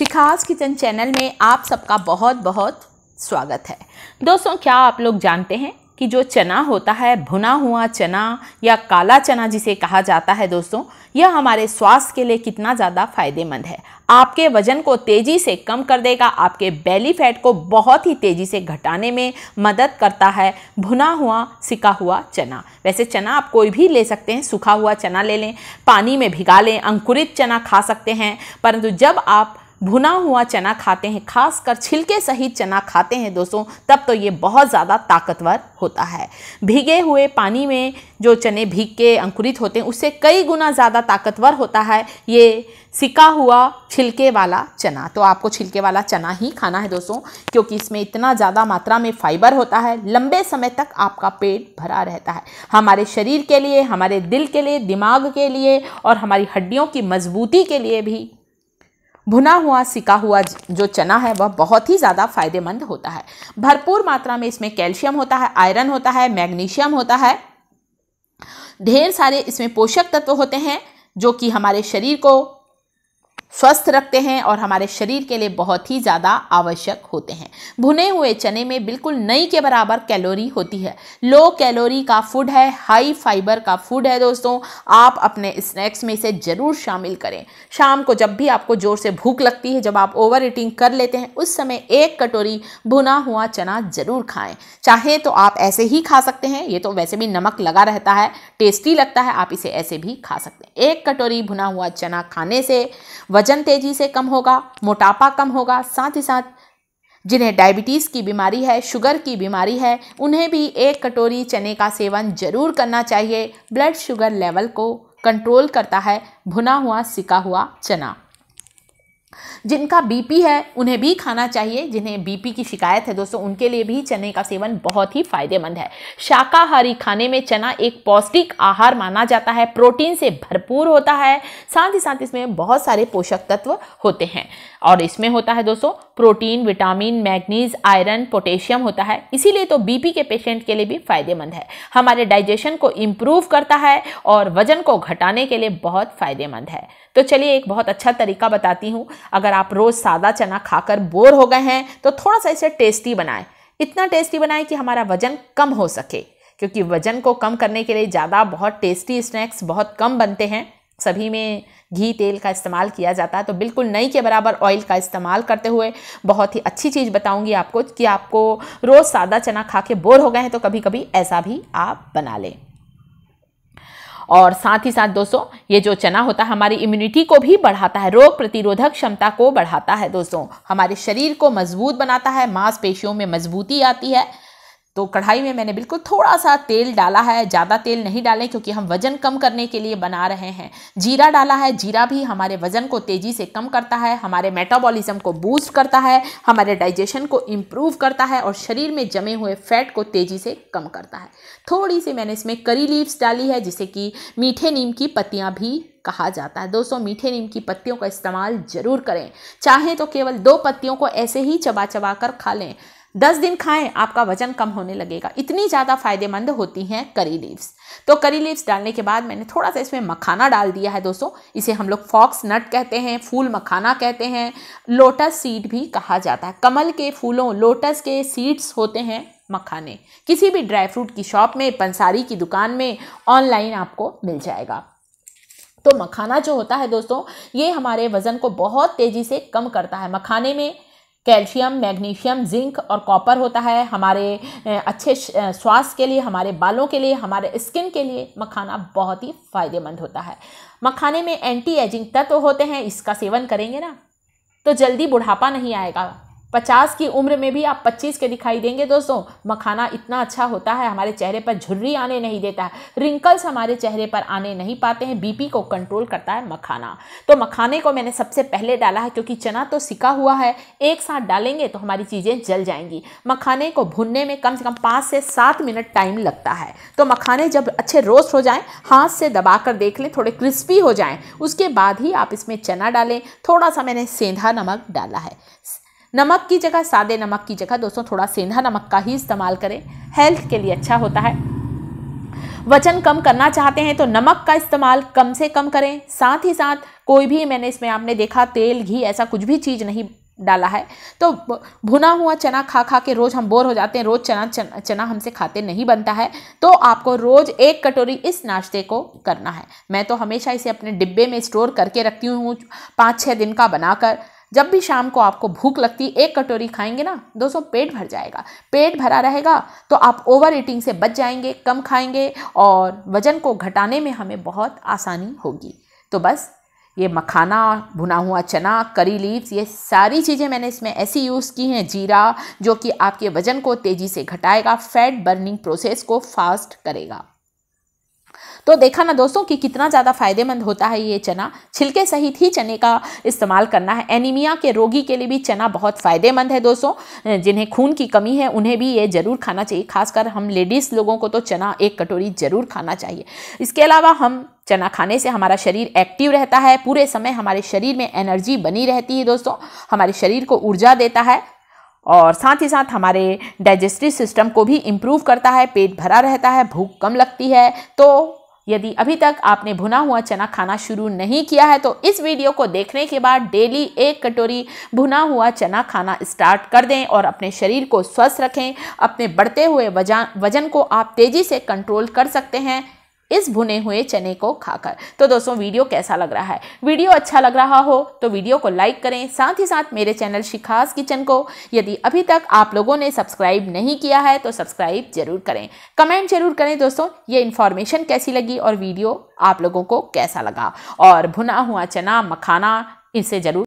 शिखास kitchen channel में आप सबका बहुत बहुत स्वागत है दोस्तों क्या आप लोग जानते हैं कि जो चना होता है भुना हुआ चना या काला चना जिसे कहा जाता है दोस्तों यह हमारे स्वास्थ्य के लिए कितना ज़्यादा फायदेमंद है आपके वजन को तेज़ी से कम कर देगा आपके बेली फैट को बहुत ही तेज़ी से घटाने में मदद करता है भुना हुआ सिका हुआ चना वैसे चना आप कोई भी ले सकते हैं सूखा हुआ चना ले लें पानी में भिगा लें अंकुरित चना खा सकते हैं परंतु जब आप भुना हुआ चना खाते हैं खासकर छिलके सहित चना खाते हैं दोस्तों तब तो ये बहुत ज़्यादा ताकतवर होता है भीगे हुए पानी में जो चने भीग के अंकुरित होते हैं उससे कई गुना ज़्यादा ताकतवर होता है ये सिका हुआ छिलके वाला चना तो आपको छिलके वाला चना ही खाना है दोस्तों क्योंकि इसमें इतना ज़्यादा मात्रा में फाइबर होता है लंबे समय तक आपका पेट भरा रहता है हमारे शरीर के लिए हमारे दिल के लिए दिमाग के लिए और हमारी हड्डियों की मजबूती के लिए भी भुना हुआ सिका हुआ जो चना है वह बहुत ही ज़्यादा फायदेमंद होता है भरपूर मात्रा में इसमें कैल्शियम होता है आयरन होता है मैग्नीशियम होता है ढेर सारे इसमें पोषक तत्व होते हैं जो कि हमारे शरीर को स्वस्थ रखते हैं और हमारे शरीर के लिए बहुत ही ज़्यादा आवश्यक होते हैं भुने हुए चने में बिल्कुल नई के बराबर कैलोरी होती है लो कैलोरी का फूड है हाई फाइबर का फूड है दोस्तों आप अपने स्नैक्स में इसे ज़रूर शामिल करें शाम को जब भी आपको ज़ोर से भूख लगती है जब आप ओवर ईटिंग कर लेते हैं उस समय एक कटोरी भुना हुआ चना ज़रूर खाएँ चाहे तो आप ऐसे ही खा सकते हैं ये तो वैसे भी नमक लगा रहता है टेस्टी लगता है आप इसे ऐसे भी खा सकते हैं एक कटोरी भुना हुआ चना खाने से वजन तेजी से कम होगा मोटापा कम होगा साथ ही साथ जिन्हें डायबिटीज़ की बीमारी है शुगर की बीमारी है उन्हें भी एक कटोरी चने का सेवन जरूर करना चाहिए ब्लड शुगर लेवल को कंट्रोल करता है भुना हुआ सिका हुआ चना जिनका बीपी है उन्हें भी खाना चाहिए जिन्हें बीपी की शिकायत है दोस्तों उनके लिए भी चने का सेवन बहुत ही फायदेमंद है शाकाहारी खाने में चना एक पौष्टिक आहार माना जाता है प्रोटीन से भरपूर होता है साथ ही साथ इसमें बहुत सारे पोषक तत्व होते हैं और इसमें होता है दोस्तों protein vitamin manganese iron potassium होता है इसीलिए तो बीपी के पेशेंट के लिए भी फायदेमंद है हमारे डाइजेशन को इम्प्रूव करता है और वजन को घटाने के लिए बहुत फायदेमंद है तो चलिए एक बहुत अच्छा तरीका बताती हूँ अगर आप रोज़ सादा चना खाकर बोर हो गए हैं तो थोड़ा सा इसे टेस्टी बनाएं इतना टेस्टी बनाएं कि हमारा वज़न कम हो सके क्योंकि वज़न को कम करने के लिए ज़्यादा बहुत टेस्टी स्नैक्स बहुत कम बनते हैं सभी में घी तेल का इस्तेमाल किया जाता है तो बिल्कुल नई के बराबर ऑयल का इस्तेमाल करते हुए बहुत ही अच्छी चीज़ बताऊंगी आपको कि आपको रोज़ सादा चना खा के बोर हो गए हैं तो कभी कभी ऐसा भी आप बना लें और साथ ही साथ दोस्तों ये जो चना होता है हमारी इम्यूनिटी को भी बढ़ाता है रोग प्रतिरोधक क्षमता को बढ़ाता है दोस्तों हमारे शरीर को मजबूत बनाता है मांसपेशियों में मजबूती आती है तो कढ़ाई में मैंने बिल्कुल थोड़ा सा तेल डाला है ज़्यादा तेल नहीं डालें क्योंकि हम वज़न कम करने के लिए बना रहे हैं जीरा डाला है जीरा भी हमारे वज़न को तेज़ी से कम करता है हमारे मेटाबॉलिज्म को बूस्ट करता है हमारे डाइजेशन को इम्प्रूव करता है और शरीर में जमे हुए फैट को तेज़ी से कम करता है थोड़ी सी मैंने इसमें करी लीव्स डाली है जिसे कि मीठे नीम की पत्तियाँ भी कहा जाता है दोस्तों मीठे नीम की पत्तियों का इस्तेमाल ज़रूर करें चाहें तो केवल दो पत्तियों को ऐसे ही चबा चबा कर खा लें दस दिन खाएं आपका वजन कम होने लगेगा इतनी ज़्यादा फायदेमंद होती हैं करी लीव्स तो करी लीव्स डालने के बाद मैंने थोड़ा सा इसमें मखाना डाल दिया है दोस्तों इसे हम लोग फॉक्स नट कहते हैं फूल मखाना कहते हैं लोटस सीड भी कहा जाता है कमल के फूलों लोटस के सीड्स होते हैं मखाने किसी भी ड्राई फ्रूट की शॉप में पंसारी की दुकान में ऑनलाइन आपको मिल जाएगा तो मखाना जो होता है दोस्तों ये हमारे वज़न को बहुत तेज़ी से कम करता है मखाने में कैल्शियम मैग्नीशियम जिंक और कॉपर होता है हमारे अच्छे स्वास्थ्य के लिए हमारे बालों के लिए हमारे स्किन के लिए मखाना बहुत ही फ़ायदेमंद होता है मखाने में एंटी एजिंग तत्व होते हैं इसका सेवन करेंगे ना तो जल्दी बुढ़ापा नहीं आएगा पचास की उम्र में भी आप पच्चीस के दिखाई देंगे दोस्तों मखाना इतना अच्छा होता है हमारे चेहरे पर झुर्री आने नहीं देता है रिंकल्स हमारे चेहरे पर आने नहीं पाते हैं बीपी को कंट्रोल करता है मखाना तो मखाने को मैंने सबसे पहले डाला है क्योंकि चना तो सिका हुआ है एक साथ डालेंगे तो हमारी चीज़ें जल जाएंगी मखाने को भुनने में कम से कम पाँच से सात मिनट टाइम लगता है तो मखाने जब अच्छे रोस्ट हो जाएँ हाथ से दबा कर देख लें थोड़े क्रिस्पी हो जाएँ उसके बाद ही आप इसमें चना डालें थोड़ा सा मैंने सेंधा नमक डाला है नमक की जगह सादे नमक की जगह दोस्तों थोड़ा सेंधा नमक का ही इस्तेमाल करें हेल्थ के लिए अच्छा होता है वजन कम करना चाहते हैं तो नमक का इस्तेमाल कम से कम करें साथ ही साथ कोई भी मैंने इसमें आपने देखा तेल घी ऐसा कुछ भी चीज़ नहीं डाला है तो भुना हुआ चना खा खा के रोज़ हम बोर हो जाते हैं रोज़ चना चना, चना हमसे खाते नहीं बनता है तो आपको रोज़ एक कटोरी इस नाश्ते को करना है मैं तो हमेशा इसे अपने डिब्बे में स्टोर करके रखती हूँ पाँच छः दिन का बनाकर जब भी शाम को आपको भूख लगती एक कटोरी खाएंगे ना दोस्तों पेट भर जाएगा पेट भरा रहेगा तो आप ओवर ईटिंग से बच जाएंगे कम खाएंगे और वज़न को घटाने में हमें बहुत आसानी होगी तो बस ये मखाना भुना हुआ चना करी लीव्स ये सारी चीज़ें मैंने इसमें ऐसी यूज़ की हैं जीरा जो कि आपके वज़न को तेज़ी से घटाएगा फैट बर्निंग प्रोसेस को फास्ट करेगा तो देखा ना दोस्तों कि कितना ज़्यादा फायदेमंद होता है ये चना छिलके सहित ही चने का इस्तेमाल करना है एनीमिया के रोगी के लिए भी चना बहुत फ़ायदेमंद है दोस्तों जिन्हें खून की कमी है उन्हें भी ये ज़रूर खाना चाहिए खासकर हम लेडीज़ लोगों को तो चना एक कटोरी ज़रूर खाना चाहिए इसके अलावा हम चना खाने से हमारा शरीर एक्टिव रहता है पूरे समय हमारे शरीर में एनर्जी बनी रहती है दोस्तों हमारे शरीर को ऊर्जा देता है और साथ ही साथ हमारे डाइजेस्टिव सिस्टम को भी इम्प्रूव करता है पेट भरा रहता है भूख कम लगती है तो यदि अभी तक आपने भुना हुआ चना खाना शुरू नहीं किया है तो इस वीडियो को देखने के बाद डेली एक कटोरी भुना हुआ चना खाना स्टार्ट कर दें और अपने शरीर को स्वस्थ रखें अपने बढ़ते हुए वजन को आप तेज़ी से कंट्रोल कर सकते हैं इस भुने हुए चने को खाकर तो दोस्तों वीडियो कैसा लग रहा है वीडियो अच्छा लग रहा हो तो वीडियो को लाइक करें साथ ही साथ मेरे चैनल शिखास किचन को यदि अभी तक आप लोगों ने सब्सक्राइब नहीं किया है तो सब्सक्राइब जरूर करें कमेंट जरूर करें दोस्तों ये इन्फॉर्मेशन कैसी लगी और वीडियो आप लोगों को कैसा लगा और भुना हुआ चना मखाना इसे ज़रूर